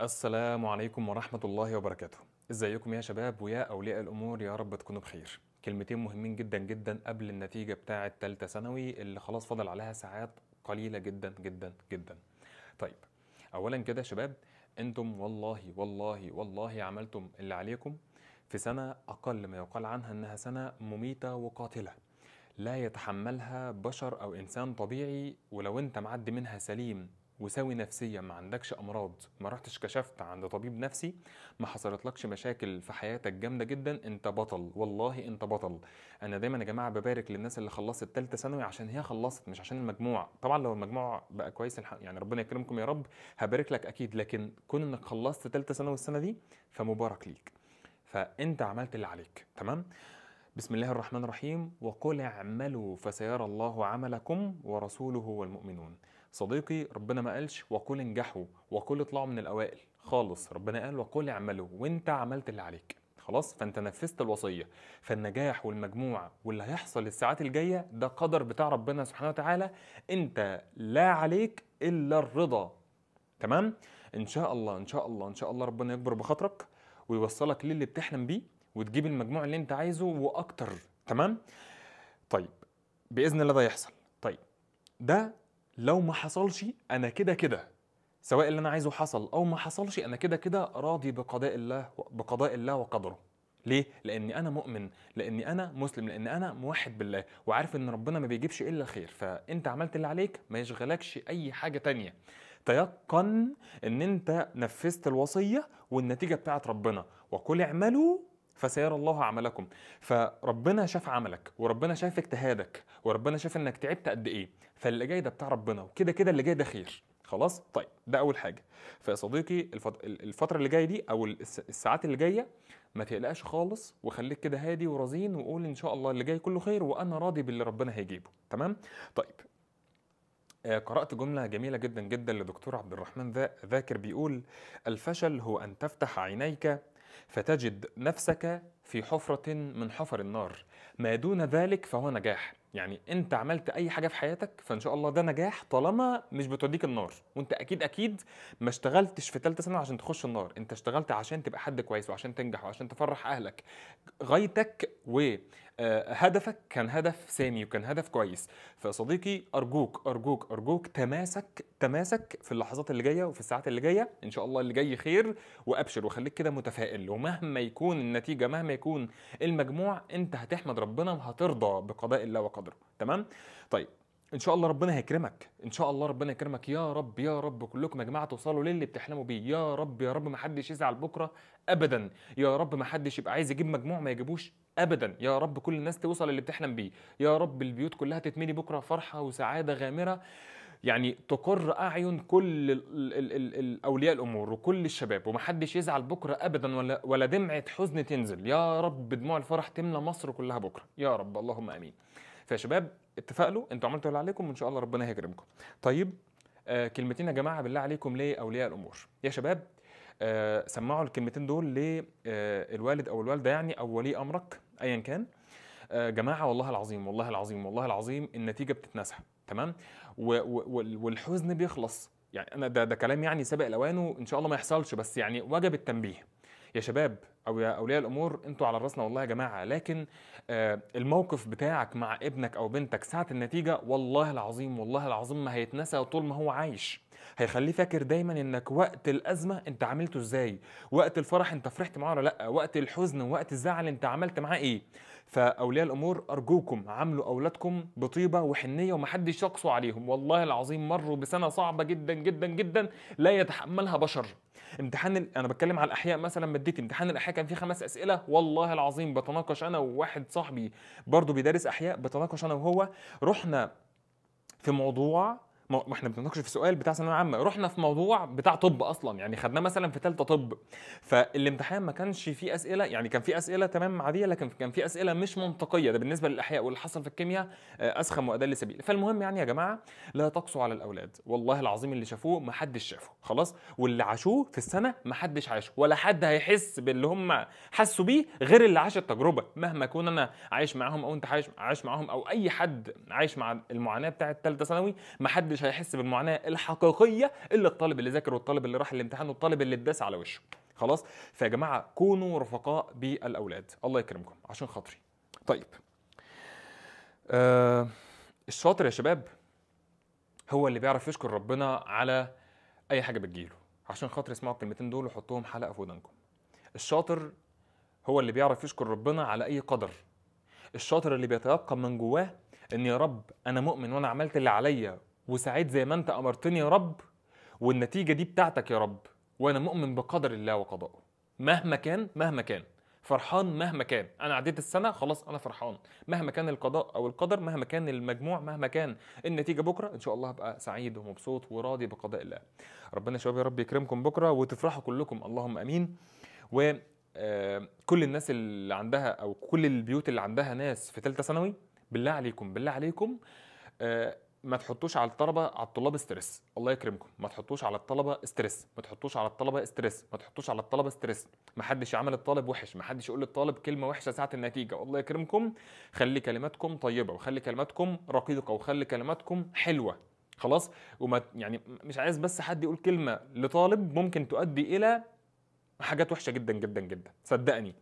السلام عليكم ورحمة الله وبركاته ازيكم يا شباب ويا أولياء الأمور يا رب تكونوا بخير كلمتين مهمين جدا جدا قبل النتيجة بتاعة تالتة ثانوي اللي خلاص فاضل عليها ساعات قليلة جدا جدا جدا طيب أولا كده شباب أنتم والله والله والله عملتم اللي عليكم في سنة أقل ما يقال عنها أنها سنة مميتة وقاتلة لا يتحملها بشر أو إنسان طبيعي ولو أنت معدي منها سليم وسوي نفسيا ما عندكش امراض ما رحتش كشفت عند طبيب نفسي ما حصلتلكش مشاكل في حياتك جامده جدا انت بطل والله انت بطل انا دايما يا جماعه ببارك للناس اللي خلصت ثالثه ثانوي عشان هي خلصت مش عشان المجموع طبعا لو المجموع بقى كويس الح... يعني ربنا يكرمكم يا رب هبارك لك اكيد لكن كون انك خلصت ثالثه ثانوي السنه دي فمبارك ليك فانت عملت اللي عليك تمام بسم الله الرحمن الرحيم وقل اعملوا فسيرى الله عملكم ورسوله والمؤمنون صديقي ربنا ما قالش وقل انجحوا وقل اطلعوا من الاوائل خالص ربنا قال وقل اعملوا وانت عملت اللي عليك خلاص فانت نفذت الوصيه فالنجاح والمجموع واللي هيحصل الساعات الجايه ده قدر بتاع ربنا سبحانه وتعالى انت لا عليك الا الرضا تمام ان شاء الله ان شاء الله ان شاء الله ربنا يكبر بخاطرك ويوصلك للي بتحلم بيه وتجيب المجموع اللي انت عايزه واكتر تمام طيب باذن الله ده يحصل طيب ده لو ما حصلش انا كده كده سواء اللي انا عايزه حصل او ما حصلش انا كده كده راضي بقضاء الله بقضاء الله وقدره ليه؟ لأني أنا مؤمن، لأني أنا مسلم، لأن أنا موحد بالله، وعارف إن ربنا ما بيجيبش إلا الخير، فأنت عملت اللي عليك ما يشغلكش أي حاجة تانية. تيقن إن أنت نفذت الوصية والنتيجة بتاعت ربنا، وكل اعملوا فسيرى الله عملكم فربنا شاف عملك وربنا شاف اجتهادك وربنا شاف انك تعبت قد ايه فاللي جاي ده بتاع ربنا وكده كده اللي جاي ده خير خلاص طيب ده اول حاجه فيا صديقي الفتره اللي جايه دي او الساعات اللي جايه ما تقلقش خالص وخليك كده هادي ورزين وقول ان شاء الله اللي جاي كله خير وانا راضي باللي ربنا هيجيبه تمام طيب آه، قرأت جملة جميلة جدا جدا لدكتور عبد الرحمن ذاكر بيقول الفشل هو أن تفتح عينيك فتجد نفسك في حفرة من حفر النار ما دون ذلك فهو نجاح يعني انت عملت اي حاجه في حياتك فان شاء الله ده نجاح طالما مش بتوديك النار وانت اكيد اكيد ما اشتغلتش في ثالثه سنه عشان تخش النار انت اشتغلت عشان تبقى حد كويس وعشان تنجح وعشان تفرح اهلك غايتك و آه، هدفك كان هدف سامي وكان هدف كويس فصديقي ارجوك ارجوك ارجوك تماسك تماسك في اللحظات اللي جايه وفي الساعات اللي جايه ان شاء الله اللي جاي خير وابشر وخليك كده متفائل ومهما يكون النتيجه مهما يكون المجموع انت هتحمد ربنا وهترضى بقضاء الله وقدره تمام طيب ان شاء الله ربنا هيكرمك ان شاء الله ربنا يكرمك يا رب يا رب كلكم يا جماعه توصلوا للي بتحلموا بيه يا رب يا رب ما حدش يزعل بكره ابدا يا رب ما حدش يبقى عايز يجيب مجموع ما يجيبوش ابدا يا رب كل الناس توصل للي بتحلم بيه يا رب البيوت كلها تتملي بكره فرحه وسعاده غامره يعني تقر اعين كل ال ال اولياء الامور وكل الشباب ومحدش يزعل بكره ابدا ولا ولا دمعه حزن تنزل يا رب دموع الفرح تملى مصر كلها بكره يا رب اللهم امين فيا شباب له انتوا عملتوا اللي عليكم وان شاء الله ربنا هيكرمكم طيب آه كلمتين يا جماعه بالله عليكم لاولياء الامور يا شباب آه سمعوا الكلمتين دول للوالد آه او الوالده يعني او ولي امرك ايا كان آه جماعه والله العظيم والله العظيم والله العظيم النتيجه بتتنسح تمام والحزن بيخلص يعني انا ده ده كلام يعني سابق لوانه ان شاء الله ما يحصلش بس يعني وجب التنبيه يا شباب او يا اولياء الامور انتوا على راسنا والله يا جماعه لكن آه، الموقف بتاعك مع ابنك او بنتك ساعه النتيجه والله العظيم والله العظيم ما هيتنسى طول ما هو عايش هيخليه فاكر دايما انك وقت الازمه انت عملته ازاي وقت الفرح انت فرحت معاه ولا لا وقت الحزن وقت الزعل انت عملت معاه ايه فاولياء الامور ارجوكم عاملوا اولادكم بطيبه وحنيه ومحدش يقصوا عليهم والله العظيم مروا بسنه صعبه جدا جدا جدا لا يتحملها بشر امتحان انا بتكلم على الاحياء مثلا مديتي امتحان الاحياء كان في خمس اسئله والله العظيم بتناقش انا وواحد صاحبي برضه بيدرس احياء بتناقش انا وهو رحنا في موضوع ما احنا بنتناقش في سؤال بتاع ثانويه عامه رحنا في موضوع بتاع طب اصلا يعني خدناه مثلا في ثالثه طب فالامتحان ما كانش فيه اسئله يعني كان فيه اسئله تمام عاديه لكن كان فيه اسئله مش منطقيه ده بالنسبه للاحياء واللي حصل في الكيمياء آه، اسخم وادل سبيل فالمهم يعني يا جماعه لا تقسوا على الاولاد والله العظيم اللي شافوه ما حدش شافه خلاص واللي عاشوه في السنه ما حدش عاشه ولا حد هيحس باللي هم حسوا بيه غير اللي عاش التجربه مهما كون انا عايش معاهم او انت عايش معاهم او اي حد عايش مع المعاناه بتاعه ثالثه ثانوي ما حدش هيحس بالمعاناه الحقيقيه الا الطالب اللي ذاكر والطالب اللي راح الامتحان والطالب اللي اتداس على وشه خلاص فيا جماعه كونوا رفقاء بالاولاد الله يكرمكم عشان خاطري طيب آه الشاطر يا شباب هو اللي بيعرف يشكر ربنا على اي حاجه بتجيله عشان خاطر اسمعوا الكلمتين دول وحطوهم حلقه في ودانكم الشاطر هو اللي بيعرف يشكر ربنا على اي قدر الشاطر اللي بيتيقن من جواه ان يا رب انا مؤمن وانا عملت اللي عليا وسعيد زي ما انت امرتني يا رب والنتيجه دي بتاعتك يا رب وانا مؤمن بقدر الله وقضائه مهما كان مهما كان فرحان مهما كان انا عديت السنه خلاص انا فرحان مهما كان القضاء او القدر مهما كان المجموع مهما كان النتيجه بكره ان شاء الله هبقى سعيد ومبسوط وراضي بقضاء الله ربنا شباب يا رب يكرمكم بكره وتفرحوا كلكم اللهم امين و آه، كل الناس اللي عندها او كل البيوت اللي عندها ناس في ثالثه ثانوي بالله عليكم بالله عليكم آه، ما تحطوش على الطلبه على الطلاب ستريس الله يكرمكم ما تحطوش على الطلبه ستريس ما تحطوش على الطلبه ستريس ما تحطوش على الطلبه ستريس ما حدش يعمل الطالب وحش ما حدش يقول للطالب كلمه وحشه ساعه النتيجه الله يكرمكم خلي كلماتكم طيبه وخلي كلماتكم رقيقه وخلي كلماتكم حلوه خلاص وما يعني مش عايز بس حد يقول كلمه لطالب ممكن تؤدي الى حاجات وحشه جدا جدا جدا صدقني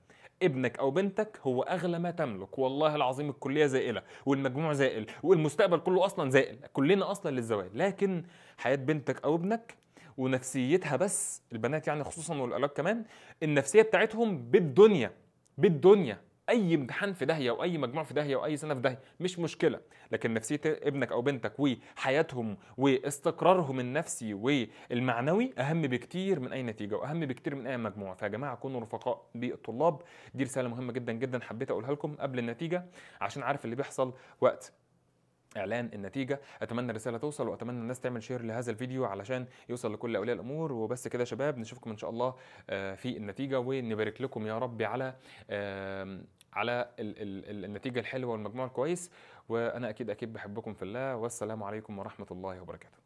ابنك او بنتك هو اغلى ما تملك والله العظيم الكليه زائله والمجموع زائل والمستقبل كله اصلا زائل كلنا اصلا للزوال لكن حياه بنتك او ابنك ونفسيتها بس البنات يعني خصوصا والولاد كمان النفسيه بتاعتهم بالدنيا بالدنيا اي امتحان في داهيه واي مجموع في داهيه واي سنه في داهيه مش مشكله لكن نفسيه ابنك او بنتك وحياتهم واستقرارهم النفسي والمعنوي اهم بكتير من اي نتيجه واهم بكتير من اي مجموع فيا جماعه كونوا رفقاء بالطلاب دي رساله مهمه جدا جدا حبيت اقولها لكم قبل النتيجه عشان عارف اللي بيحصل وقت اعلان النتيجه اتمنى الرساله توصل واتمنى الناس تعمل شير لهذا الفيديو علشان يوصل لكل اولياء الامور وبس كده يا شباب نشوفكم ان شاء الله آه، في النتيجه ونبارك لكم يا رب على على النتيجه الحلوه والمجموع الكويس وانا اكيد اكيد بحبكم في الله والسلام عليكم ورحمه الله وبركاته